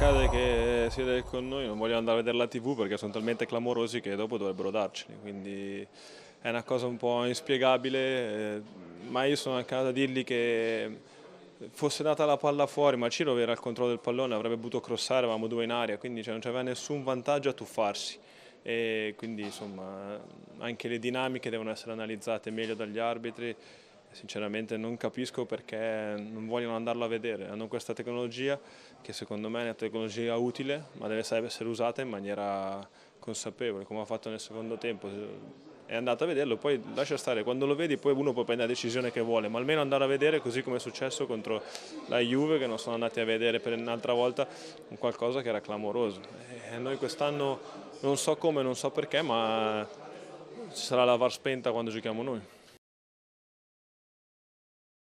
accade che siete con noi non vogliono andare a vedere la tv perché sono talmente clamorosi che dopo dovrebbero darceli, quindi è una cosa un po' inspiegabile, eh, ma io sono anche andato a dirgli che fosse data la palla fuori, ma Ciro era al controllo del pallone, avrebbe potuto crossare, avevamo due in aria, quindi cioè non c'aveva nessun vantaggio a tuffarsi. E quindi insomma anche le dinamiche devono essere analizzate meglio dagli arbitri sinceramente non capisco perché non vogliono andarlo a vedere. Hanno questa tecnologia che secondo me è una tecnologia utile, ma deve essere usata in maniera consapevole, come ha fatto nel secondo tempo. È andato a vederlo, poi lascia stare, quando lo vedi poi uno può prendere la decisione che vuole, ma almeno andare a vedere così come è successo contro la Juve che non sono andati a vedere per un'altra volta un qualcosa che era clamoroso. E eh, noi quest'anno non so come, non so perché, ma ci sarà la VAR spenta quando giochiamo noi.